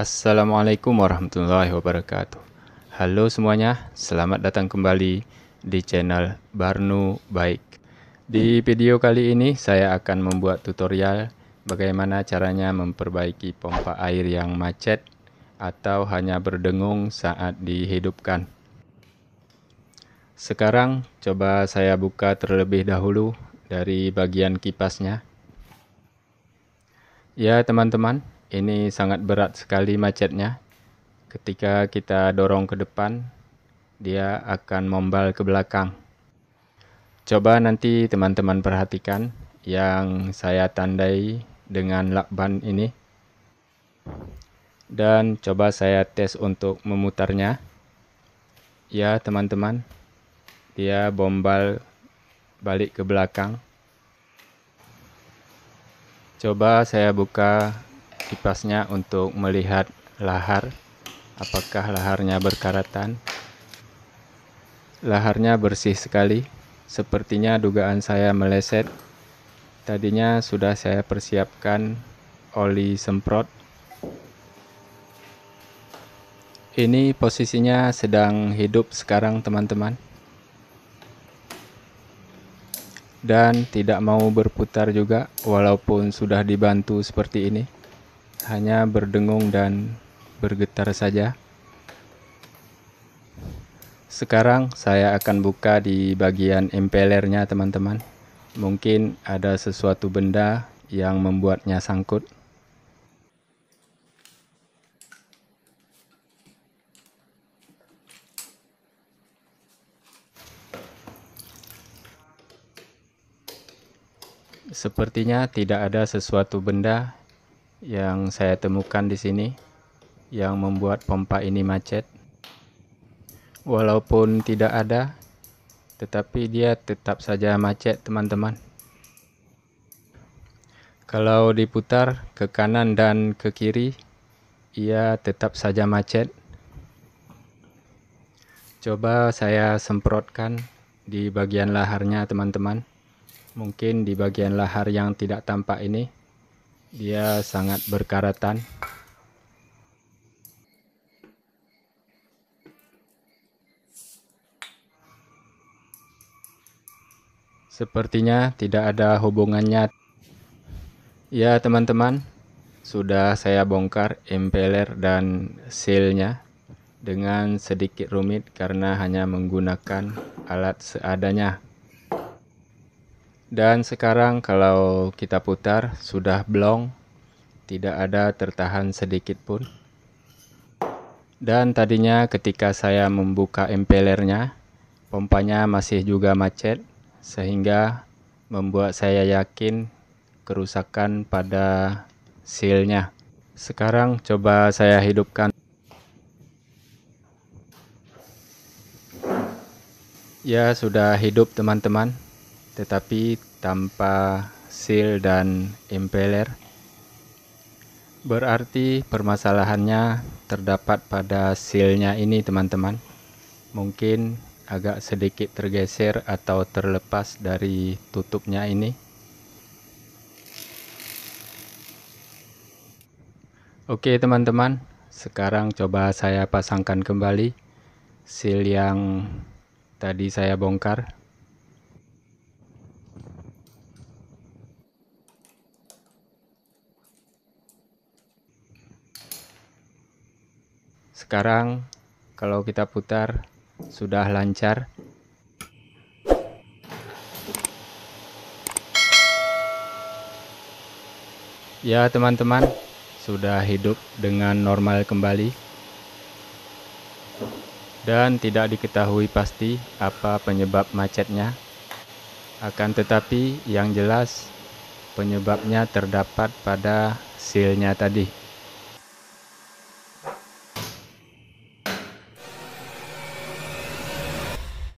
Assalamualaikum warahmatullahi wabarakatuh. Halo semuanya, selamat datang kembali di channel Barnu Baik. Di video kali ini saya akan membuat tutorial bagaimana caranya memperbaiki pompa air yang macet atau hanya berdengung saat dihidupkan. Sekarang coba saya buka terlebih dahulu dari bagian kipasnya. Ya teman-teman, ini sangat berat sekali macetnya. Ketika kita dorong ke depan, dia akan membal ke belakang. Coba nanti teman-teman perhatikan yang saya tandai dengan lakban ini. Dan coba saya tes untuk memutarnya. Ya teman-teman, dia bombal balik ke belakang. Coba saya buka kipasnya untuk melihat lahar apakah laharnya berkaratan laharnya bersih sekali sepertinya dugaan saya meleset tadinya sudah saya persiapkan oli semprot ini posisinya sedang hidup sekarang teman-teman dan tidak mau berputar juga walaupun sudah dibantu seperti ini hanya berdengung dan bergetar saja. Sekarang saya akan buka di bagian empelernya teman-teman. Mungkin ada sesuatu benda yang membuatnya sangkut. Sepertinya tidak ada sesuatu benda yang saya temukan di sini yang membuat pompa ini macet. Walaupun tidak ada, tetapi dia tetap saja macet, teman-teman. Kalau diputar ke kanan dan ke kiri, ia tetap saja macet. Coba saya semprotkan di bagian laharnya, teman-teman. Mungkin di bagian lahar yang tidak tampak ini dia sangat berkaratan. Sepertinya tidak ada hubungannya. Ya teman-teman, sudah saya bongkar impeller dan sealnya dengan sedikit rumit karena hanya menggunakan alat seadanya. Dan sekarang kalau kita putar sudah blong, tidak ada tertahan sedikit pun. Dan tadinya ketika saya membuka empelernya, pompanya masih juga macet sehingga membuat saya yakin kerusakan pada sealnya. Sekarang coba saya hidupkan Ya, sudah hidup teman-teman tetapi tanpa seal dan impeller berarti permasalahannya terdapat pada sealnya ini teman-teman mungkin agak sedikit tergeser atau terlepas dari tutupnya ini oke teman-teman sekarang coba saya pasangkan kembali seal yang tadi saya bongkar sekarang kalau kita putar sudah lancar ya teman-teman sudah hidup dengan normal kembali dan tidak diketahui pasti apa penyebab macetnya akan tetapi yang jelas penyebabnya terdapat pada sealnya tadi